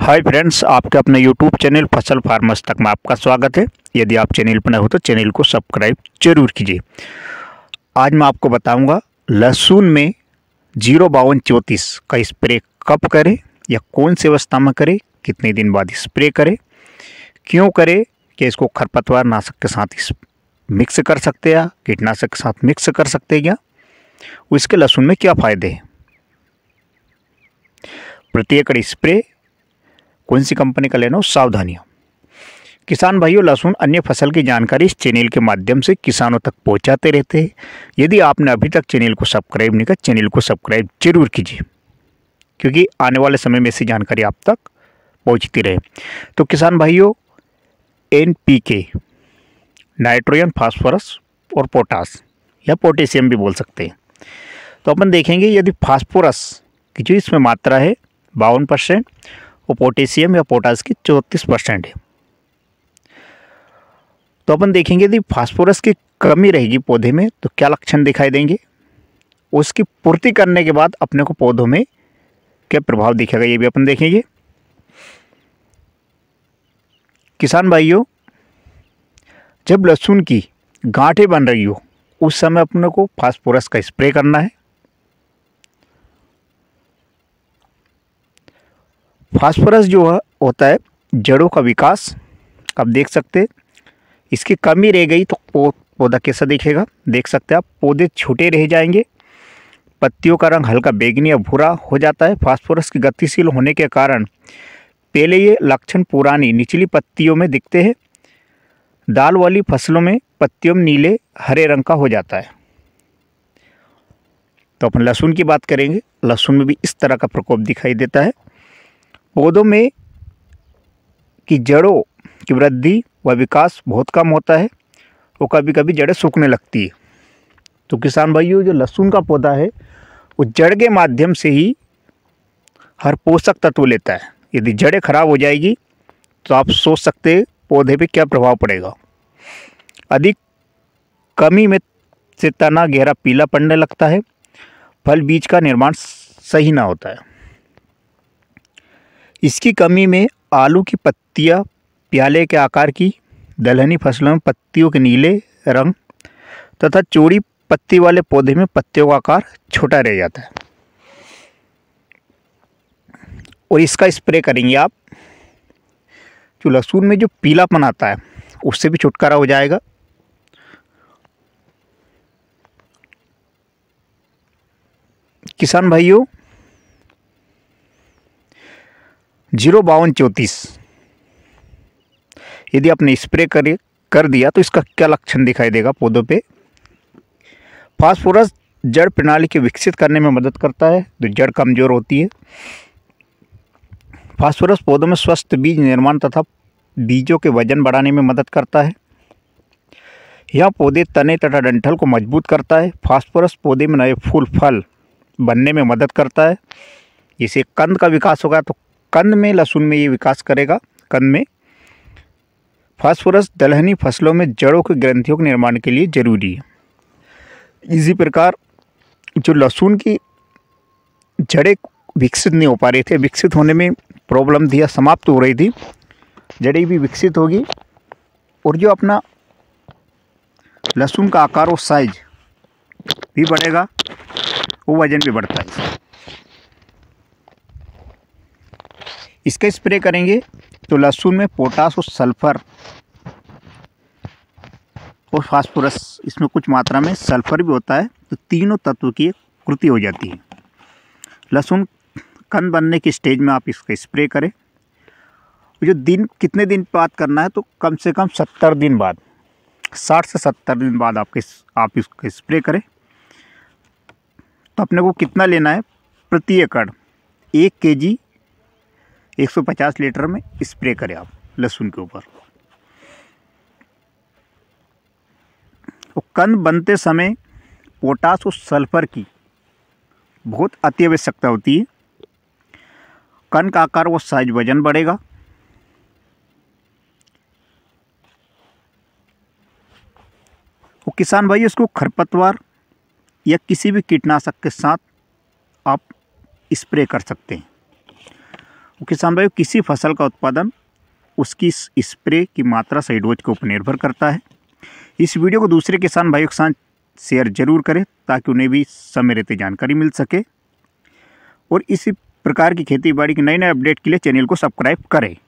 hi friends आपके अपने YouTube channel फसल फार्मर्स तक में आपका स्वागत है यदि आप चैनल पर नए हो तो चैनल को सब्सक्राइब जरूर कीजिए आज मैं आपको बताऊंगा लहसुन में जीरो बावन चौंतीस का स्प्रे कब करें या कौन से अवस्था में करें कितने दिन बाद स्प्रे करें क्यों करें कि इसको खरपतवार नाशक के साथ मिक्स कर सकते या कीटनाशक के साथ मिक्स कर सकते हैं क्या इसके लहसुन में क्या फ़ायदे हैं प्रत्येक स्प्रे कौन सी कंपनी का लेना हो सावधानियाँ किसान भाइयों लहसुन अन्य फसल की जानकारी इस चैनल के माध्यम से किसानों तक पहुंचाते रहते हैं यदि आपने अभी तक चैनल को सब्सक्राइब नहीं किया चैनल को सब्सक्राइब जरूर कीजिए क्योंकि आने वाले समय में ऐसी जानकारी आप तक पहुंचती रहे तो किसान भाइयों N P K nitrogen phosphorus और पोटास या पोटेशियम भी बोल सकते हैं तो अपन देखेंगे यदि फास्फोरस की जो इसमें मात्रा है बावन परसेंट वो पोटेशियम या पोटास की चौंतीस परसेंट है तो अपन देखेंगे यदि फास्फोरस की कमी रहेगी पौधे में तो क्या लक्षण दिखाई देंगे उसकी पूर्ति करने के बाद अपने को पौधों में क्या प्रभाव दिखेगा ये भी अपन देखेंगे किसान भाइयों जब लहसुन की गांठें बन रही हो उस समय अपने को फास्फोरस का स्प्रे करना है फास्फोरस जो है होता है जड़ों का विकास आप देख सकते इसकी कमी रह गई तो पौधा कैसा दिखेगा देख सकते आप पौधे छोटे रह जाएंगे पत्तियों का रंग हल्का बैगनी या भूरा हो जाता है फास्फोरस की गतिशील होने के कारण पहले ये लक्षण पुरानी निचली पत्तियों में दिखते हैं दाल वाली फसलों में पत्तियों में नीले हरे रंग का हो जाता है तो अपन लहसुन की बात करेंगे लहसुन में भी इस तरह का प्रकोप दिखाई देता है पौधों में की जड़ों की वृद्धि व विकास बहुत कम होता है और कभी कभी जड़ें सूखने लगती है तो किसान भाइयों जो लहसुन का पौधा है वो जड़ के माध्यम से ही हर पोषक तत्व लेता है यदि जड़ें खराब हो जाएगी तो आप सोच सकते पौधे पे क्या प्रभाव पड़ेगा अधिक कमी में से तना गहरा पीला पड़ने लगता है फल बीज का निर्माण सही ना होता है इसकी कमी में आलू की पत्तियां प्याले के आकार की दलहनी फसलों में पत्तियों के नीले रंग तथा चौड़ी पत्ती वाले पौधे में पत्तियों का आकार छोटा रह जाता है और इसका स्प्रे करेंगे आप जो लहसुन में जो पीलापन आता है उससे भी छुटकारा हो जाएगा किसान भाइयों जीरो बावन चौंतीस यदि आपने स्प्रे कर कर दिया तो इसका क्या लक्षण दिखाई देगा पौधों पे फास्फोरस जड़ प्रणाली के विकसित करने में मदद करता है तो जड़ कमज़ोर होती है फास्फोरस पौधों में स्वस्थ बीज निर्माण तथा बीजों के वजन बढ़ाने में मदद करता है यह पौधे तने तथा डंठल को मजबूत करता है फास्फोरस पौधे में नए फूल फल बनने में मदद करता है जिसे कंद का विकास होगा तो कंद में लहसुन में ये विकास करेगा कंद में फास्फोरस दलहनी फसलों में जड़ों के ग्रंथियों के निर्माण के लिए जरूरी है इसी प्रकार जो लहसुन की जड़ें विकसित नहीं हो पा रही थी विकसित होने में प्रॉब्लम थी या समाप्त हो रही थी जड़ें भी विकसित होगी और जो अपना लहसुन का आकार और साइज भी बढ़ेगा वो वज़न भी बढ़ता है इसका स्प्रे करेंगे तो लहसुन में पोटास और सल्फ़र और फास्फोरस इसमें कुछ मात्रा में सल्फ़र भी होता है तो तीनों तत्व की कृति हो जाती है लहसुन कन बनने की स्टेज में आप इसका स्प्रे करें जो दिन कितने दिन बाद करना है तो कम से कम सत्तर दिन बाद साठ से सत्तर दिन बाद आपके आप इसका स्प्रे करें तो अपने को कितना लेना है प्रति एकड़ एक के जी 150 लीटर में स्प्रे करें आप लहसुन के ऊपर तो कंद बनते समय पोटास और सल्फर की बहुत अति आवश्यकता होती है कन का आकार व साइज वजन बढ़ेगा वो किसान भाई इसको खरपतवार या किसी भी कीटनाशक के साथ आप स्प्रे कर सकते हैं किसान भाई किसी फसल का उत्पादन उसकी स्प्रे की मात्रा सही डोज के ऊपर निर्भर करता है इस वीडियो को दूसरे किसान भाइयों के साथ शेयर जरूर करें ताकि उन्हें भी समय रहते जानकारी मिल सके और इसी प्रकार की खेती बाड़ी के नए नए अपडेट के लिए चैनल को सब्सक्राइब करें